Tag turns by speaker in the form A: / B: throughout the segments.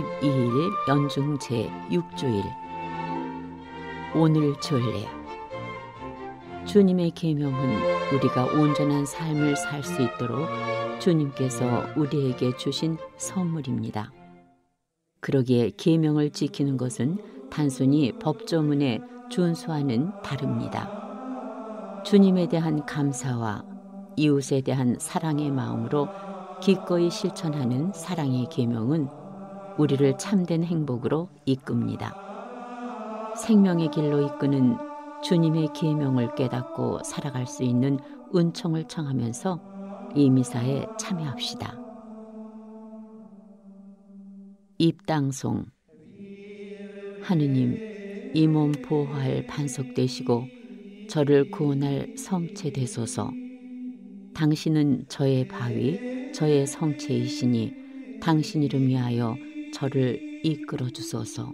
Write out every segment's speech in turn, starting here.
A: 12일 연중 제6주일 오늘 전례 주님의 계명은 우리가 온전한 삶을 살 수 있도록 주님께서 우리에게 주신 선물입니다. 그러기에 계명을 지키는 것은 단순히 법조문에 준수하는 다릅니다. 주님에 대한 감사와 이웃에 대한 사랑의 마음으로 기꺼이 실천하는 사랑의 계명은 우리를 참된 행복으로 이끕니다. 생명의 길로 이끄는 주님의 계명을 깨닫고 살아갈 수 있는 은총을 청하면서 이 미사에 참여합시다. 입당송 하느님 이 몸 보호할 반석 되시고 저를 구원할 성체 되소서 당신은 저의 바위 저의 성체이시니 당신 이름 위하여 저를 이끌어 주소서.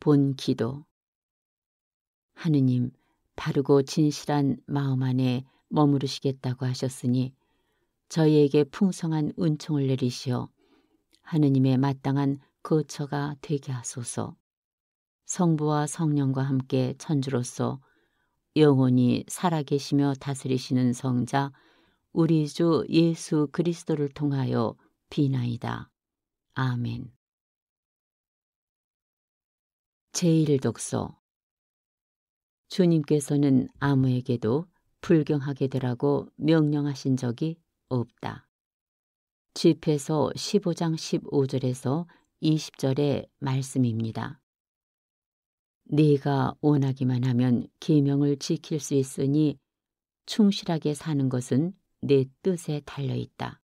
A: 본 기도 하느님 바르고 진실한 마음 안에 머무르시겠다고 하셨으니 저희에게 풍성한 은총을 내리시어 하느님의 마땅한 거처가 되게 하소서. 성부와 성령과 함께 천주로서 영원히 살아계시며 다스리시는 성자 우리 주 예수 그리스도를 통하여 비나이다. 아멘. 제1독서 주님께서는 아무에게도 불경하게 되라고 명령하신 적이 없다. 집회서 15장 15절에서 20절의 말씀입니다. 네가 원하기만 하면 계명을 지킬 수 있으니 충실하게 사는 것은 내 뜻에 달려 있다.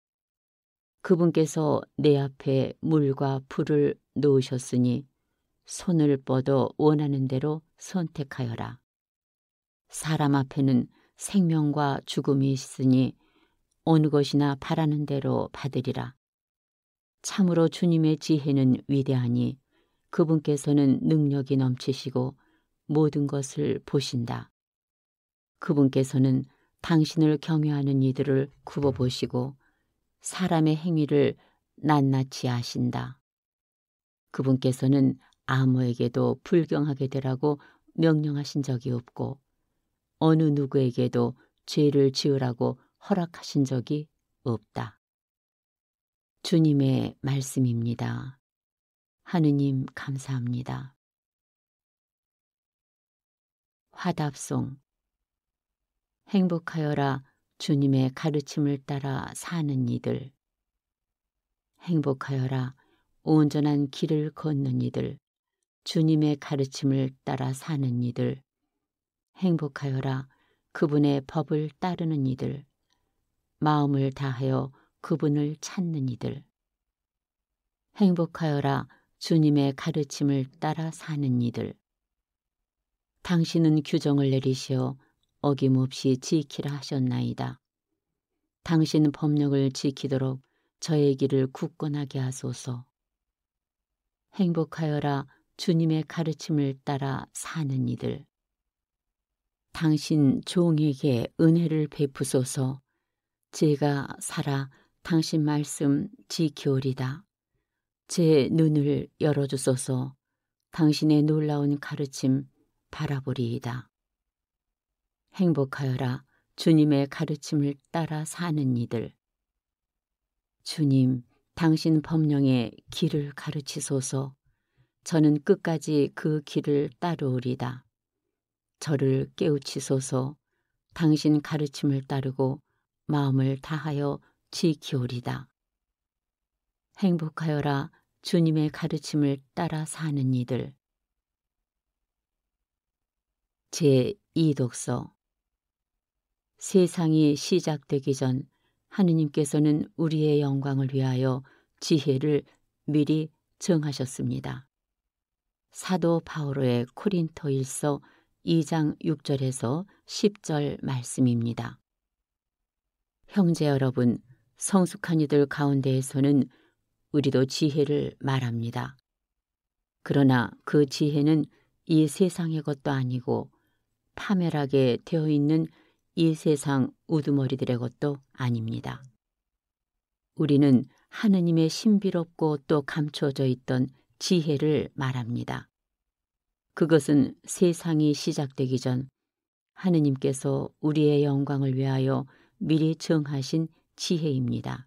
A: 그분께서 내 앞에 물과 불을 놓으셨으니 손을 뻗어 원하는 대로 선택하여라. 사람 앞에는 생명과 죽음이 있으니 어느 것이나 바라는 대로 받으리라. 참으로 주님의 지혜는 위대하니 그분께서는 능력이 넘치시고 모든 것을 보신다. 그분께서는 당신을 경외하는 이들을 굽어보시고 사람의 행위를 낱낱이 아신다. 그분께서는 아무에게도 불경하게 되라고 명령하신 적이 없고 어느 누구에게도 죄를 지으라고 허락하신 적이 없다. 주님의 말씀입니다. 하느님 감사합니다. 화답송 행복하여라 주님의 가르침을 따라 사는 이들. 행복하여라 온전한 길을 걷는 이들. 주님의 가르침을 따라 사는 이들. 행복하여라 그분의 법을 따르는 이들. 마음을 다하여 그분을 찾는 이들. 행복하여라 주님의 가르침을 따라 사는 이들. 당신은 규정을 내리시어 어김없이 지키라 하셨나이다. 당신 법령을 지키도록 저의 길을 굳건하게 하소서. 행복하여라 주님의 가르침을 따라 사는 이들. 당신 종에게 은혜를 베푸소서. 제가 살아 당신 말씀 지키오리다. 제 눈을 열어주소서. 당신의 놀라운 가르침 바라보리이다. 행복하여라 주님의 가르침을 따라 사는 이들. 주님, 당신 법령의 길을 가르치소서. 저는 끝까지 그 길을 따르오리다. 저를 깨우치소서. 당신 가르침을 따르고 마음을 다하여 지키오리다. 행복하여라 주님의 가르침을 따라 사는 이들. 제2독서 세상이 시작되기 전 하느님께서는 우리의 영광을 위하여 지혜를 미리 정하셨습니다. 사도 바오로의 코린토 일서 2장 6절에서 10절 말씀입니다. 형제 여러분, 성숙한 이들 가운데에서는 우리도 지혜를 말합니다. 그러나 그 지혜는 이 세상의 것도 아니고 파멸하게 되어 있는 이 세상 우두머리들의 것도 아닙니다. 우리는 하느님의 신비롭고 또 감춰져 있던 지혜를 말합니다. 그것은 세상이 시작되기 전 하느님께서 우리의 영광을 위하여 미리 정하신 지혜입니다.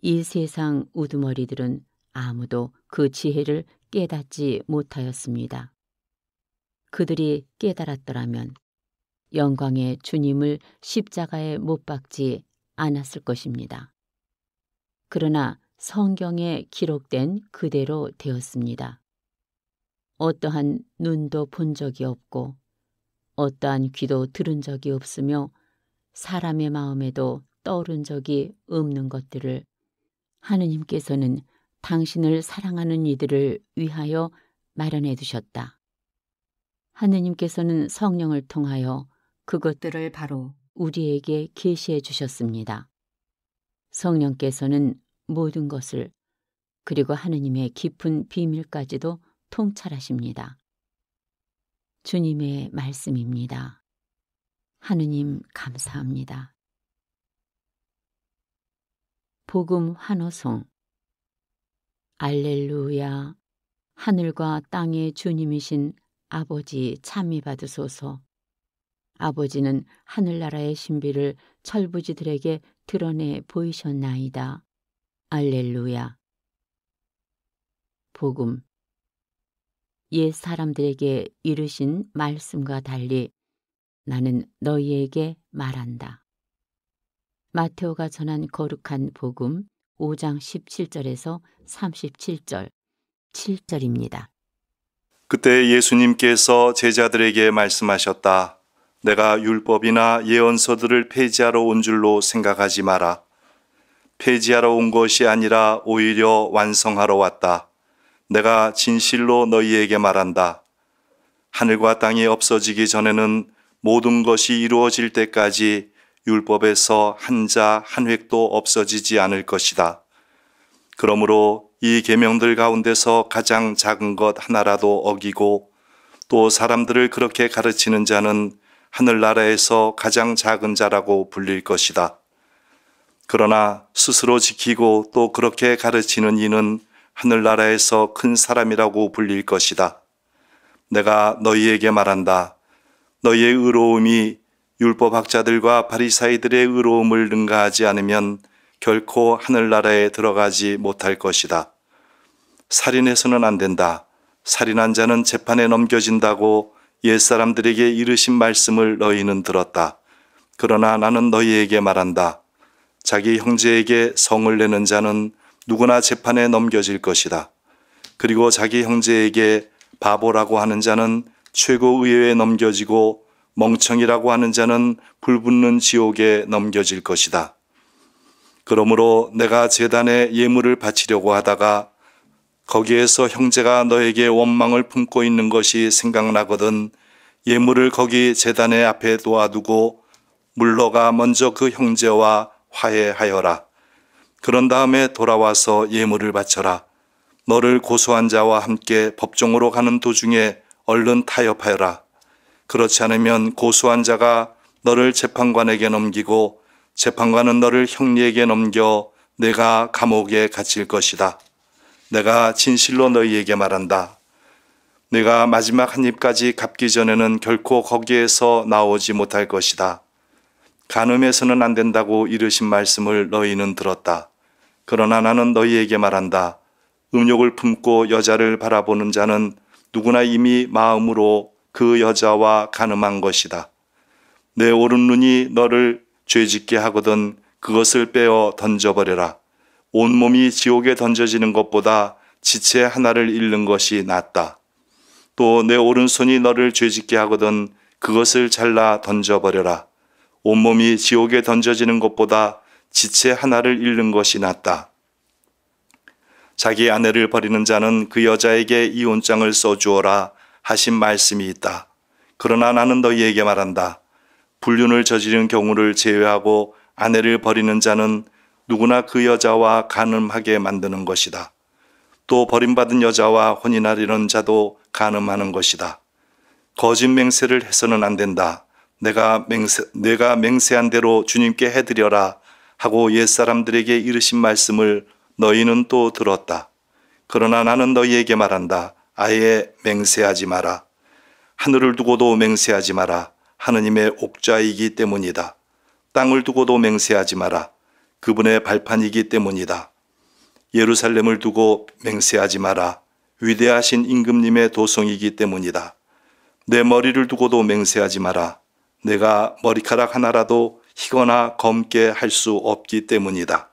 A: 이 세상 우두머리들은 아무도 그 지혜를 깨닫지 못하였습니다. 그들이 깨달았더라면 영광의 주님을 십자가에 못 박지 않았을 것입니다. 그러나 성경에 기록된 그대로 되었습니다. 어떠한 눈도 본 적이 없고 어떠한 귀도 들은 적이 없으며 사람의 마음에도 떠오른 적이 없는 것들을 하느님께서는 당신을 사랑하는 이들을 위하여 마련해 두셨다. 하느님께서는 성령을 통하여 그것들을 바로 우리에게 계시해 주셨습니다. 성령께서는 모든 것을 그리고 하느님의 깊은 비밀까지도 통찰하십니다. 주님의 말씀입니다. 하느님 감사합니다. 복음 환호송 알렐루야 하늘과 땅의 주님이신 아버지 참미 받으소서 아버지는 하늘나라의 신비를 철부지들에게 드러내 보이셨나이다. 알렐루야. 복음. 옛 사람들에게 이르신 말씀과 달리 나는 너희에게 말한다. 마테오가 전한 거룩한 복음 5장 17절에서 37절, 7절입니다.
B: 그때 예수님께서 제자들에게 말씀하셨다. 내가 율법이나 예언서들을 폐지하러 온 줄로 생각하지 마라. 폐지하러 온 것이 아니라 오히려 완성하러 왔다. 내가 진실로 너희에게 말한다. 하늘과 땅이 없어지기 전에는 모든 것이 이루어질 때까지 율법에서 한 자 한 획도 없어지지 않을 것이다. 그러므로 이 계명들 가운데서 가장 작은 것 하나라도 어기고 또 사람들을 그렇게 가르치는 자는 하늘나라에서 가장 작은 자라고 불릴 것이다. 그러나 스스로 지키고 또 그렇게 가르치는 이는 하늘나라에서 큰 사람이라고 불릴 것이다. 내가 너희에게 말한다. 너희의 의로움이 율법학자들과 바리사이들의 의로움을 능가하지 않으면 결코 하늘나라에 들어가지 못할 것이다. 살인해서는 안 된다. 살인한 자는 재판에 넘겨진다고 옛사람들에게 이르신 말씀을 너희는 들었다. 그러나 나는 너희에게 말한다. 자기 형제에게 성을 내는 자는 누구나 재판에 넘겨질 것이다. 그리고 자기 형제에게 바보라고 하는 자는 최고의회에 넘겨지고 멍청이라고 하는 자는 불붙는 지옥에 넘겨질 것이다. 그러므로 내가 재단에 예물을 바치려고 하다가 거기에서 형제가 너에게 원망을 품고 있는 것이 생각나거든 예물을 거기 재단의 앞에 놓아두고 물러가 먼저 그 형제와 화해하여라. 그런 다음에 돌아와서 예물을 바쳐라. 너를 고소한 자와 함께 법정으로 가는 도중에 얼른 타협하여라. 그렇지 않으면 고소한 자가 너를 재판관에게 넘기고 재판관은 너를 형리에게 넘겨 내가 감옥에 갇힐 것이다. 내가 진실로 너희에게 말한다. 내가 마지막 한 입까지 갚기 전에는 결코 거기에서 나오지 못할 것이다. 간음해서는 안 된다고 이르신 말씀을 너희는 들었다. 그러나 나는 너희에게 말한다. 음욕을 품고 여자를 바라보는 자는 누구나 이미 마음으로 그 여자와 간음한 것이다. 내 오른 눈이 너를 죄짓게 하거든 그것을 빼어 던져버려라. 온몸이 지옥에 던져지는 것보다 지체 하나를 잃는 것이 낫다. 또 내 오른손이 너를 죄짓게 하거든 그것을 잘라 던져버려라. 온몸이 지옥에 던져지는 것보다 지체 하나를 잃는 것이 낫다. 자기 아내를 버리는 자는 그 여자에게 이혼장을 써주어라 하신 말씀이 있다. 그러나 나는 너희에게 말한다. 불륜을 저지른 경우를 제외하고 아내를 버리는 자는 누구나 그 여자와 간음하게 만드는 것이다. 또 버림받은 여자와 혼인하리는 자도 간음하는 것이다. 거짓 맹세를 해서는 안 된다. 내가 맹세, 내가 맹세한 대로 주님께 해드려라 하고 옛사람들에게 이르신 말씀을 너희는 또 들었다. 그러나 나는 너희에게 말한다. 아예 맹세하지 마라. 하늘을 두고도 맹세하지 마라. 하느님의 옥좌이기 때문이다. 땅을 두고도 맹세하지 마라. 그분의 발판이기 때문이다. 예루살렘을 두고 맹세하지 마라. 위대하신 임금님의 도성이기 때문이다. 내 머리를 두고도 맹세하지 마라. 내가 머리카락 하나라도 희거나 검게 할 수 없기 때문이다.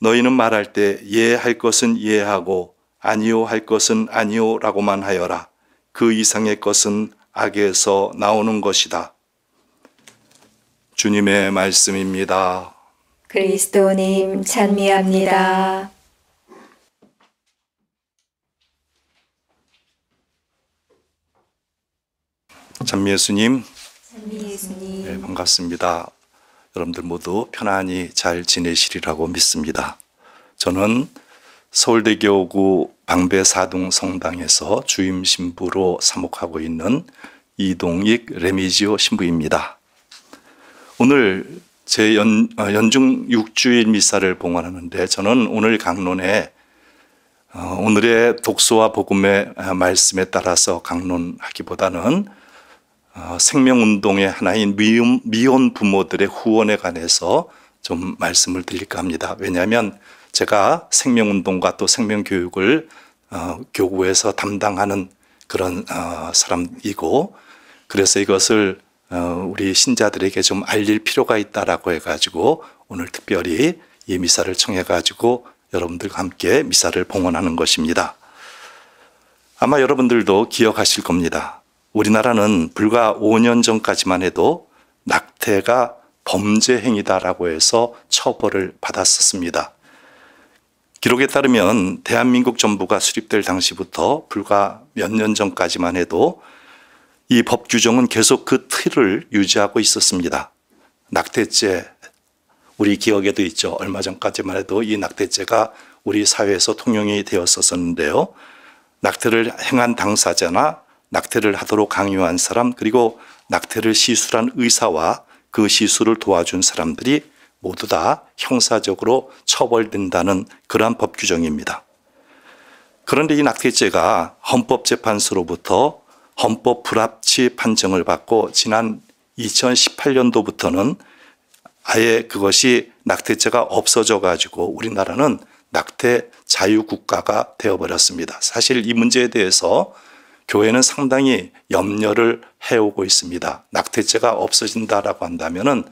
B: 너희는 말할 때 예 할 것은 예하고 아니요 할 것은 아니요라고만 하여라. 그 이상의 것은 악에서 나오는 것이다. 주님의 말씀입니다.
A: 그리스도님 찬미합니다.
B: 찬미 예수님,
A: 찬미 예수님. 네,
B: 반갑습니다. 여러분들 모두 편안히 잘 지내시리라고 믿습니다. 저는 서울대교구 방배 사동 성당에서 주임 신부로 사목하고 있는 이동익 레미지오 신부입니다. 오늘 제 연, 아, 연중 6주일 미사를 봉헌하는데 저는 오늘 강론에 어, 오늘의 독서와 복음의 아, 말씀에 따라서 강론하기보다는 어, 생명운동의 하나인 미혼, 미혼 부모들의 후원에 관해서 좀 말씀을 드릴까 합니다. 왜냐하면 제가 생명운동과 또 생명교육을 어, 교구에서 담당하는 그런 사람이고 그래서 이것을 어, 우리 신자들에게 좀 알릴 필요가 있다라고 해가지고 오늘 특별히 이 미사를 청해가지고 여러분들과 함께 미사를 봉헌하는 것입니다. 아마 여러분들도 기억하실 겁니다. 우리나라는 불과 5년 전까지만 해도 낙태가 범죄 행위다라고 해서 처벌을 받았었습니다. 기록에 따르면 대한민국 정부가 수립될 당시부터 불과 몇 년 전까지만 해도 이법 규정은 계속 그 틀을 유지하고 있었습니다. 낙태죄 우리 기억에도 있죠. 얼마 전까지만 해도 이 낙태죄가 우리 사회에서 통용이 되었었는데요. 낙태를 행한 당사자나 낙태를 하도록 강요한 사람 그리고 낙태를 시술한 의사와 그 시술을 도와준 사람들이 모두 다 형사적으로 처벌된다는 그러한 법 규정입니다. 그런데 이 낙태죄가 헌법재판소로부터 헌법 불합치 판정을 받고 지난 2018년도부터는 아예 그것이 낙태죄가 없어져 가지고 우리나라는 낙태 자유국가가 되어버렸습니다. 사실 이 문제에 대해서 교회는 상당히 염려를 해오고 있습니다. 낙태죄가 없어진다라고 한다면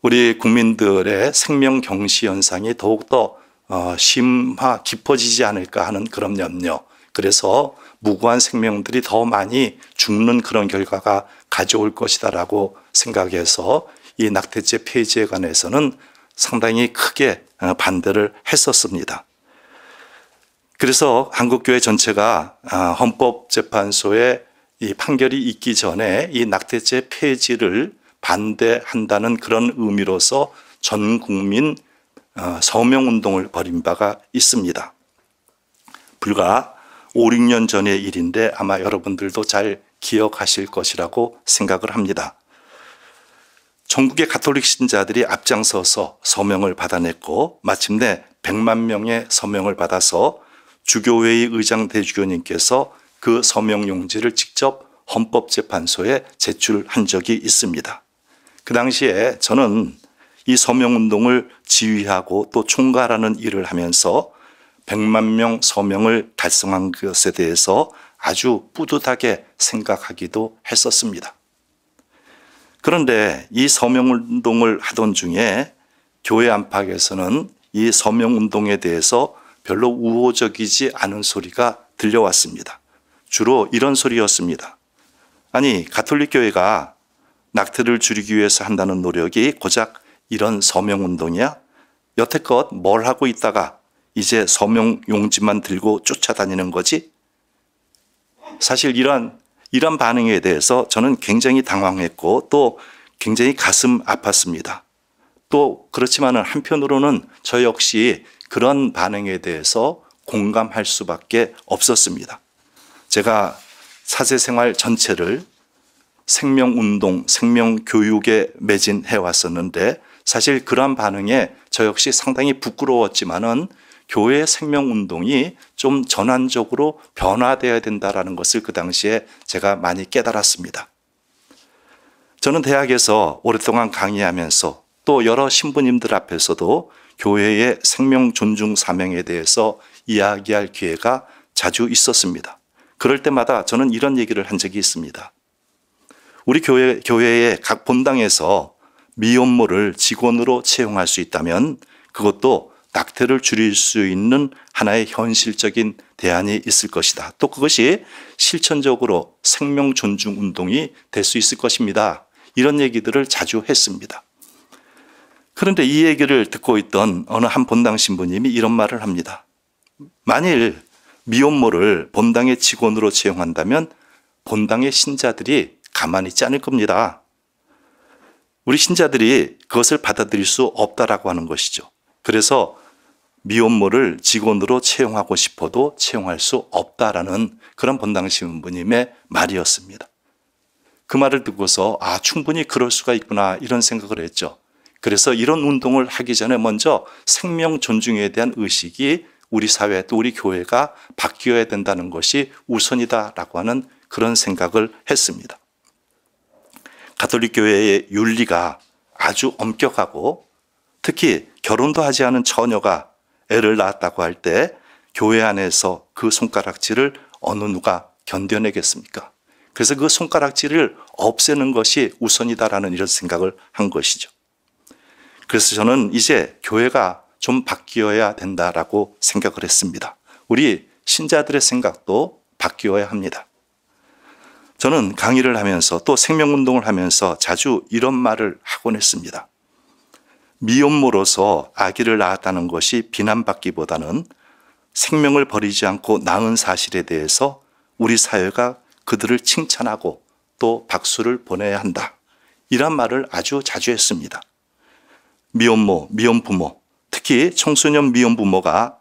B: 우리 국민들의 생명 경시 현상이 더욱더 어, 심화 깊어지지 않을까 하는 그런 염려. 그래서 무고한 생명들이 더 많이 죽는 그런 결과가 가져올 것이다라고 생각해서 이 낙태죄 폐지에 관해서는 상당히 크게 어, 반대를 했었습니다. 그래서 한국교회 전체가 아, 헌법재판소의 이 판결이 있기 전에 이 낙태죄 폐지를 반대한다는 그런 의미로서 전 국민 어, 서명운동을 벌인 바가 있습니다. 불과 5, 6년 전의 일인데 아마 여러분들도 잘 기억하실 것이라고 생각을 합니다. 전국의 가톨릭 신자들이 앞장서서 서명을 받아냈고 마침내 100만 명의 서명을 받아서 주교회의 의장 대주교님께서 그 서명 용지를 직접 헌법재판소에 제출한 적이 있습니다. 그 당시에 저는 이 서명운동을 지휘하고 또 총괄하는 일을 하면서 100만 명 서명을 달성한 것에 대해서 아주 뿌듯하게 생각하기도 했었습니다. 그런데 이 서명운동을 하던 중에 교회 안팎에서는 이 서명운동에 대해서 별로 우호적이지 않은 소리가 들려왔습니다. 주로 이런 소리였습니다. 아니, 가톨릭 교회가 낙태를 줄이기 위해서 한다는 노력이 고작 이런 서명운동이야? 여태껏 뭘 하고 있다가 이제 서명 용지만 들고 쫓아다니는 거지? 사실 이러한 이런 반응에 대해서 저는 굉장히 당황했고 또 굉장히 가슴 아팠습니다. 또 그렇지만은 한편으로는 저 역시 그런 반응에 대해서 공감할 수밖에 없었습니다. 제가 사제생활 전체를 생명운동, 생명교육에 매진해 왔었는데 사실 그런 반응에 저 역시 상당히 부끄러웠지만은 교회 생명 운동이 좀 전환적으로 변화되어야 된다라는 것을 그 당시에 제가 많이 깨달았습니다. 저는 대학에서 오랫동안 강의하면서 또 여러 신부님들 앞에서도 교회의 생명 존중 사명에 대해서 이야기할 기회가 자주 있었습니다. 그럴 때마다 저는 이런 얘기를 한 적이 있습니다. 우리 교회, 교회의 각 본당에서 미혼모를 직원으로 채용할 수 있다면 그것도 낙태를 줄일 수 있는 하나의 현실적인 대안이 있을 것이다. 또 그것이 실천적으로 생명 존중 운동이 될 수 있을 것입니다. 이런 얘기들을 자주 했습니다. 그런데 이 얘기를 듣고 있던 어느 한 본당 신부님이 이런 말을 합니다. 만일 미혼모를 본당의 직원으로 채용한다면 본당의 신자들이 가만히 있지 않을 겁니다. 우리 신자들이 그것을 받아들일 수 없다라고 하는 것이죠. 그래서 미혼모를 직원으로 채용하고 싶어도 채용할 수 없다라는 그런 본당 신부님의 말이었습니다. 그 말을 듣고서 아 충분히 그럴 수가 있구나 이런 생각을 했죠. 그래서 이런 운동을 하기 전에 먼저 생명 존중에 대한 의식이 우리 사회 또 우리 교회가 바뀌어야 된다는 것이 우선이다라고 하는 그런 생각을 했습니다. 가톨릭 교회의 윤리가 아주 엄격하고 특히 결혼도 하지 않은 처녀가 애를 낳았다고 할 때 교회 안에서 그 손가락질을 어느 누가 견뎌내겠습니까? 그래서 그 손가락질을 없애는 것이 우선이다라는 이런 생각을 한 것이죠. 그래서 저는 이제 교회가 좀 바뀌어야 된다라고 생각을 했습니다. 우리 신자들의 생각도 바뀌어야 합니다. 저는 강의를 하면서 또 생명운동을 하면서 자주 이런 말을 하곤 했습니다. 미혼모로서 아기를 낳았다는 것이 비난받기보다는 생명을 버리지 않고 낳은 사실에 대해서 우리 사회가 그들을 칭찬하고 또 박수를 보내야 한다. 이란 말을 아주 자주 했습니다. 미혼모, 미혼부모, 특히 청소년 미혼부모가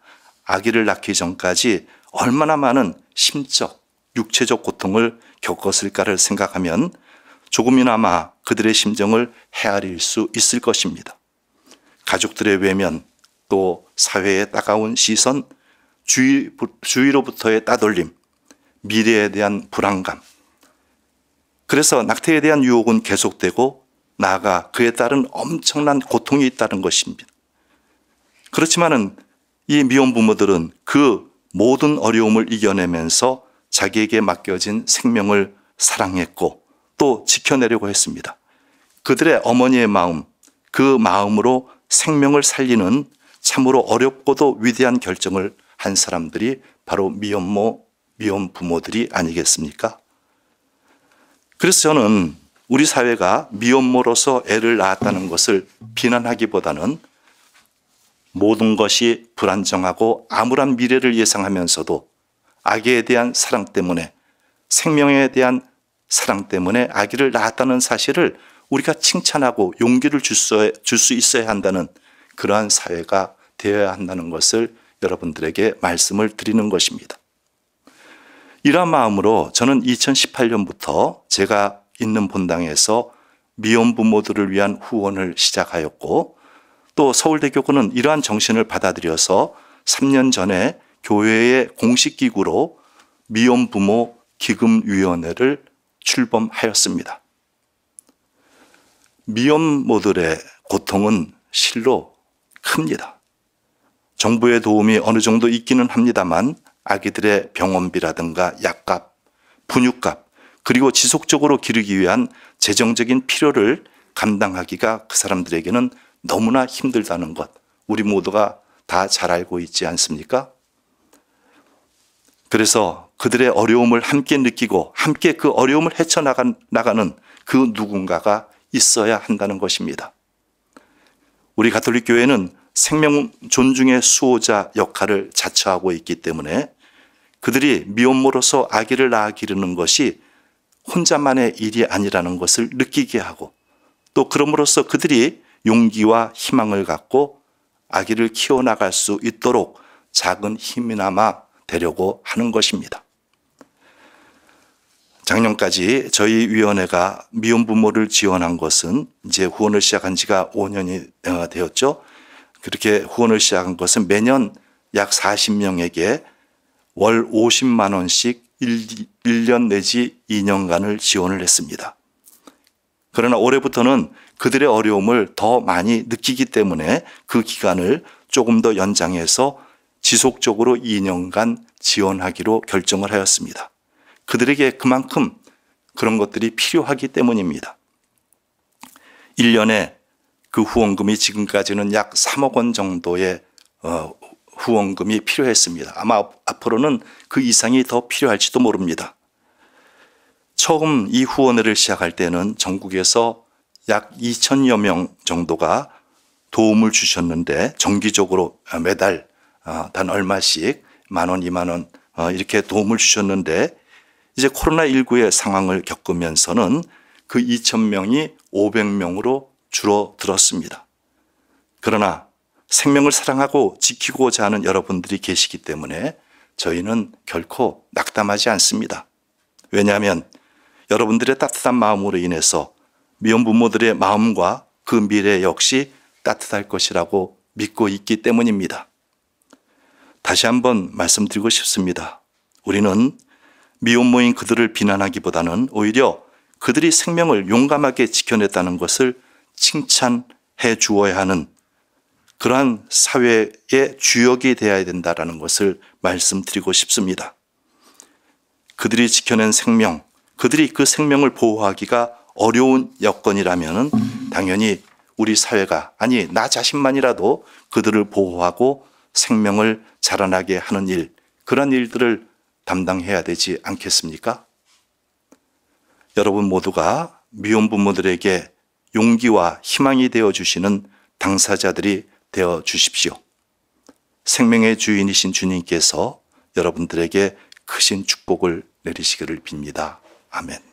B: 아기를 낳기 전까지 얼마나 많은 심적, 육체적 고통을 겪었을까를 생각하면 조금이나마 그들의 심정을 헤아릴 수 있을 것입니다. 가족들의 외면 또 사회의 따가운 시선 주위, 주위로부터의 따돌림 미래에 대한 불안감 그래서 낙태에 대한 유혹은 계속되고 나아가 그에 따른 엄청난 고통이 있다는 것입니다. 그렇지만은 이 미혼 부모들은 그 모든 어려움을 이겨내면서 자기에게 맡겨진 생명을 사랑했고 또 지켜내려고 했습니다. 그들의 어머니의 마음, 그 마음으로 생명을 살리는 참으로 어렵고도 위대한 결정을 한 사람들이 바로 미혼모, 미혼 부모들이 아니겠습니까? 그래서 저는 우리 사회가 미혼모로서 애를 낳았다는 것을 비난하기보다는 모든 것이 불안정하고 암울한 미래를 예상하면서도 아기에 대한 사랑 때문에 생명에 대한 사랑 때문에 아기를 낳았다는 사실을 우리가 칭찬하고 용기를 줄 수 있어야 한다는 그러한 사회가 되어야 한다는 것을 여러분들에게 말씀을 드리는 것입니다. 이러한 마음으로 저는 2018년부터 제가 있는 본당에서 미혼 부모들을 위한 후원을 시작하였고 또 서울대교구는 이러한 정신을 받아들여서 3년 전에 교회의 공식 기구로 미혼 부모 기금위원회를 출범하였습니다. 미혼모들의 고통은 실로 큽니다. 정부의 도움이 어느 정도 있기는 합니다만 아기들의 병원비라든가 약값, 분유값, 그리고 지속적으로 기르기 위한 재정적인 필요를 감당하기가 그 사람들에게는 너무나 힘들다는 것, 우리 모두가 다 잘 알고 있지 않습니까? 그래서 그들의 어려움을 함께 느끼고 함께 그 어려움을 헤쳐나가는 그 누군가가 있어야 한다는 것입니다. 우리 가톨릭 교회는 생명 존중의 수호자 역할을 자처하고 있기 때문에 그들이 미혼모로서 아기를 낳아 기르는 것이 혼자만의 일이 아니라는 것을 느끼게 하고 또 그럼으로써 그들이 용기와 희망을 갖고 아기를 키워나갈 수 있도록 작은 힘이나마 되려고 하는 것입니다. 작년까지 저희 위원회가 미혼부모를 지원한 것은 이제 후원을 시작한 지가 5년이 어, 되었죠. 그렇게 후원을 시작한 것은 매년 약 40명에게 월 50만 원씩 1, 년 내지 2년간을 지원을 했습니다. 그러나 올해부터는 그들의 어려움을 더 많이 느끼기 때문에 그 기간을 조금 더 연장해서 지속적으로 2년간 지원하기로 결정을 하였습니다. 그들에게 그만큼 그런 것들이 필요하기 때문입니다. 1년에 그 후원금이 지금까지는 약 3억 원 정도의 어, 후원금이 필요했습니다. 아마 앞으로는 그 이상이 더 필요할지도 모릅니다. 처음 이후원회 시작할 때는 전국에서 약 2천여 명 정도가 도움을 주셨는데 정기적으로 매달 어, 단 얼마씩 만 원, 이만 원 어, 이렇게 도움을 주셨는데 이제 코로나19의 상황을 겪으면서는 그 2,000명이 500명으로 줄어들었습니다. 그러나 생명을 사랑하고 지키고자 하는 여러분들이 계시기 때문에 저희는 결코 낙담하지 않습니다. 왜냐하면 여러분들의 따뜻한 마음으로 인해서 미혼 부모들의 마음과 그 미래 역시 따뜻할 것이라고 믿고 있기 때문입니다. 다시 한번 말씀드리고 싶습니다. 우리는 미혼모인 그들을 비난하기보다는 오히려 그들이 생명을 용감하게 지켜냈다는 것을 칭찬해 주어야 하는 그러한 사회의 주역이 되어야 된다라는 것을 말씀드리고 싶습니다. 그들이 지켜낸 생명, 그들이 그 생명을 보호하기가 어려운 여건이라면 당연히 우리 사회가 아니 나 자신만이라도 그들을 보호하고 생명을 자라나게 하는 일 그런 일들을 담당해야 되지 않겠습니까? 여러분 모두가 미혼 부모들에게 용기와 희망이 되어 주시는 당사자들이 되어 주십시오. 생명의 주인이신 주님께서 여러분들에게 크신 축복을 내리시기를 빕니다. 아멘.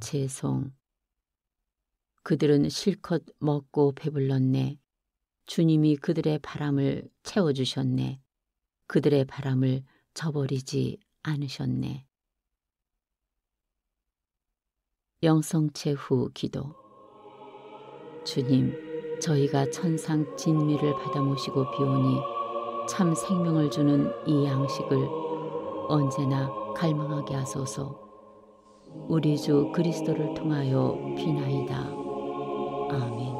A: 죄송. 그들은 실컷 먹고 배불렀네. 주님이 그들의 바람을 채워주셨네. 그들의 바람을 저버리지 않으셨네. 영성체 후 기도 주님, 저희가 천상 진미를 받아 모시고 비오니 참 생명을 주는 이 양식을 언제나 갈망하게 하소서. 우리 주 그리스도를 통하여 비나이다. 아멘.